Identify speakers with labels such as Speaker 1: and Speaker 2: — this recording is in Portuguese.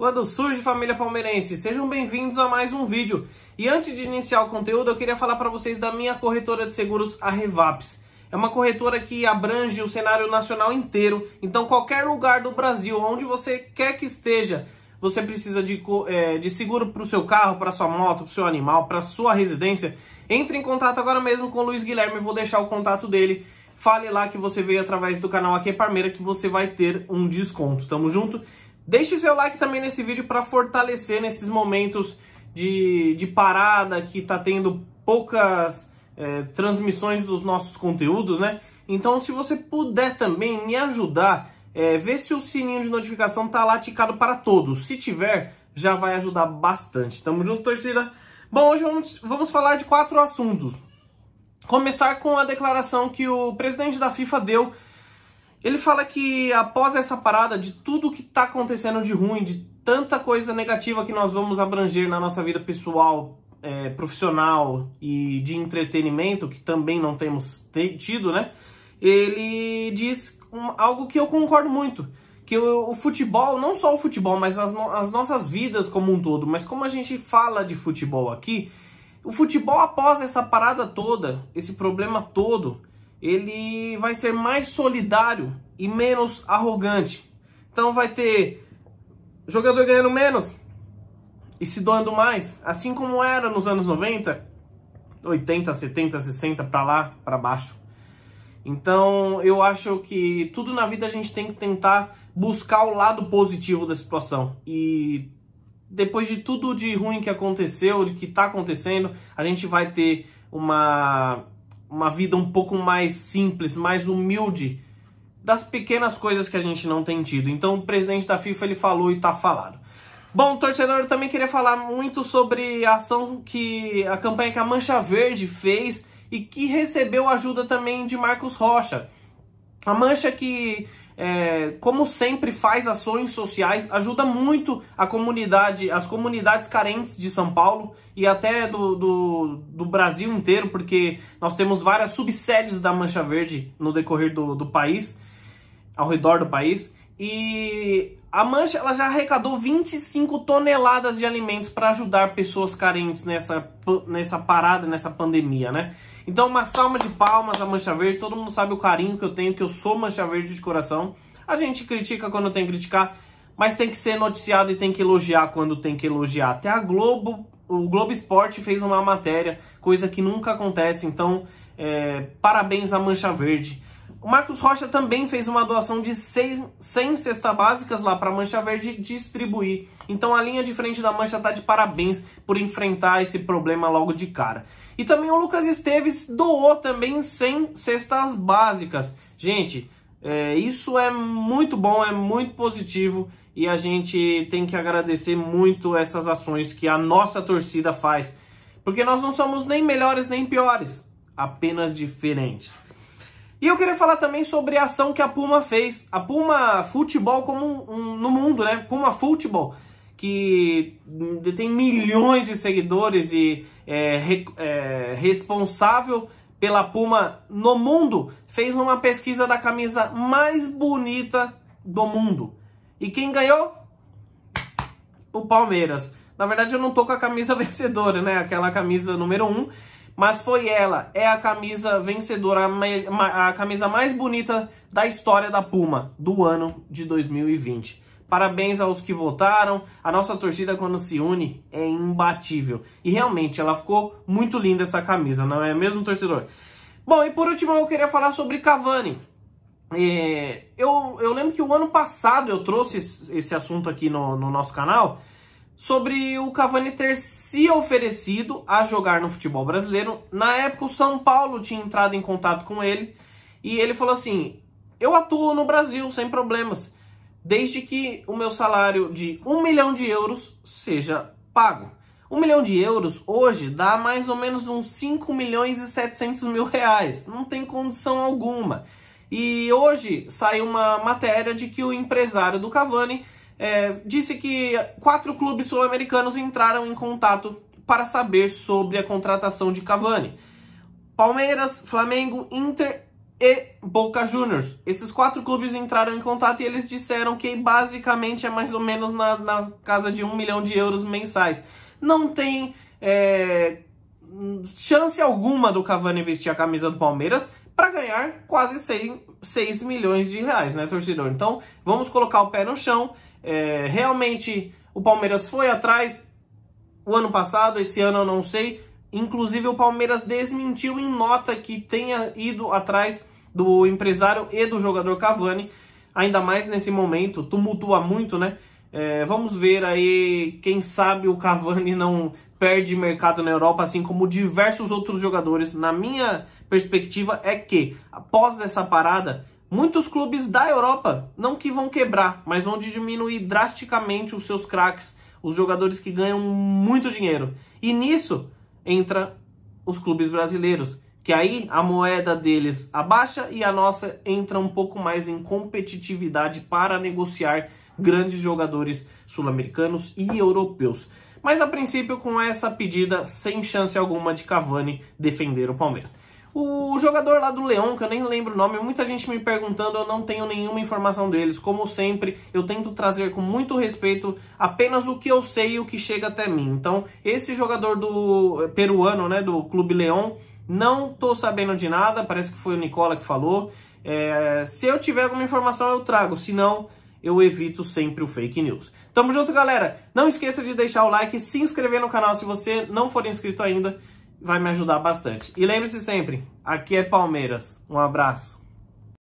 Speaker 1: quando surge família palmeirense. Sejam bem-vindos a mais um vídeo. E antes de iniciar o conteúdo, eu queria falar para vocês da minha corretora de seguros, a Revaps. É uma corretora que abrange o cenário nacional inteiro, então qualquer lugar do Brasil, onde você quer que esteja, você precisa de, é, de seguro para o seu carro, para sua moto, para o seu animal, para sua residência, entre em contato agora mesmo com o Luiz Guilherme, vou deixar o contato dele fale lá que você veio através do canal Aqui é Parmeira que você vai ter um desconto. Tamo junto? Deixe seu like também nesse vídeo para fortalecer nesses momentos de, de parada que está tendo poucas é, transmissões dos nossos conteúdos, né? Então, se você puder também me ajudar, é, ver se o sininho de notificação está lá ticado para todos. Se tiver, já vai ajudar bastante. Tamo junto, torcida. Bom, hoje vamos, vamos falar de quatro assuntos. Começar com a declaração que o presidente da FIFA deu ele fala que após essa parada de tudo que está acontecendo de ruim, de tanta coisa negativa que nós vamos abranger na nossa vida pessoal, é, profissional e de entretenimento, que também não temos tido, né? Ele diz um, algo que eu concordo muito, que o, o futebol, não só o futebol, mas as, no, as nossas vidas como um todo, mas como a gente fala de futebol aqui, o futebol após essa parada toda, esse problema todo, ele vai ser mais solidário e menos arrogante. Então vai ter jogador ganhando menos e se doando mais, assim como era nos anos 90, 80, 70, 60 para lá, para baixo. Então, eu acho que tudo na vida a gente tem que tentar buscar o lado positivo da situação. E depois de tudo de ruim que aconteceu, de que está acontecendo, a gente vai ter uma uma vida um pouco mais simples, mais humilde das pequenas coisas que a gente não tem tido. Então o presidente da FIFA ele falou e está falado. Bom, torcedor, eu também queria falar muito sobre a ação que a campanha que a Mancha Verde fez e que recebeu ajuda também de Marcos Rocha. A Mancha que é, como sempre faz ações sociais, ajuda muito a comunidade, as comunidades carentes de São Paulo e até do, do, do Brasil inteiro, porque nós temos várias subsedes da Mancha Verde no decorrer do, do país, ao redor do país. E a Mancha ela já arrecadou 25 toneladas de alimentos para ajudar pessoas carentes nessa, nessa parada, nessa pandemia, né? Então, uma salva de palmas à Mancha Verde. Todo mundo sabe o carinho que eu tenho, que eu sou Mancha Verde de coração. A gente critica quando tem que criticar, mas tem que ser noticiado e tem que elogiar quando tem que elogiar. Até a Globo, o Globo Esporte fez uma matéria, coisa que nunca acontece. Então, é, parabéns à Mancha Verde. O Marcos Rocha também fez uma doação de 100 cestas básicas lá para a Mancha Verde distribuir. Então a linha de frente da Mancha tá de parabéns por enfrentar esse problema logo de cara. E também o Lucas Esteves doou também 100 cestas básicas. Gente, é, isso é muito bom, é muito positivo e a gente tem que agradecer muito essas ações que a nossa torcida faz. Porque nós não somos nem melhores nem piores, apenas diferentes. E eu queria falar também sobre a ação que a Puma fez. A Puma Futebol como um, um, no mundo, né? Puma Futebol, que tem milhões de seguidores e é, re, é, responsável pela Puma no mundo, fez uma pesquisa da camisa mais bonita do mundo. E quem ganhou? O Palmeiras. Na verdade, eu não tô com a camisa vencedora, né? Aquela camisa número 1. Um, mas foi ela, é a camisa vencedora, a, camisa mais bonita da história da Puma do ano de 2020. Parabéns aos que votaram. A nossa torcida, quando se une, é imbatível. E realmente, ela ficou muito linda essa camisa, não é mesmo, torcedor? Bom, e por último, eu queria falar sobre Cavani. É, eu, eu lembro que o ano passado eu trouxe esse, esse assunto aqui no, no nosso canal sobre o Cavani ter se oferecido a jogar no futebol brasileiro. Na época, o São Paulo tinha entrado em contato com ele e ele falou assim: Eu atuo no Brasil sem problemas, desde que o meu salário de um milhão de euros seja pago. Um milhão de euros hoje dá mais ou menos uns 5 milhões e 700 mil reais. Não tem condição alguma. E hoje saiu uma matéria de que o empresário do Cavani é, disse que quatro clubes sul-americanos entraram em contato para saber sobre a contratação de Cavani. Palmeiras, Flamengo, Inter e Boca Juniors. Esses quatro clubes entraram em contato e eles disseram que basicamente é mais ou menos na, na casa de um milhão de euros mensais. Não tem é, chance alguma do Cavani vestir a camisa do Palmeiras para ganhar quase 6, 6 milhões de reais, né, torcedor? Então, vamos colocar o pé no chão. É, realmente, o Palmeiras foi atrás o ano passado, esse ano eu não sei. Inclusive, o Palmeiras desmentiu em nota que tenha ido atrás do empresário e do jogador Cavani. Ainda mais nesse momento, tumultua muito, né? É, vamos ver aí, quem sabe o Cavani não perde mercado na Europa, assim como diversos outros jogadores, na minha perspectiva, é que após essa parada, muitos clubes da Europa, não que vão quebrar, mas vão diminuir drasticamente os seus craques, os jogadores que ganham muito dinheiro. E nisso entra os clubes brasileiros, que aí a moeda deles abaixa e a nossa entra um pouco mais em competitividade para negociar grandes jogadores sul-americanos e europeus mas a princípio com essa pedida sem chance alguma de Cavani defender o Palmeiras. O jogador lá do Leão, que eu nem lembro o nome, muita gente me perguntando, eu não tenho nenhuma informação deles. Como sempre, eu tento trazer com muito respeito apenas o que eu sei e o que chega até mim. Então, esse jogador do eh, peruano, né, do Clube Leão, não tô sabendo de nada, parece que foi o Nicola que falou. É, se eu tiver alguma informação, eu trago, se não, eu evito sempre o fake news. Tamo junto, galera! Não esqueça de deixar o like, se inscrever no canal se você não for inscrito ainda, vai me ajudar bastante. E lembre-se sempre, aqui é Palmeiras. Um abraço!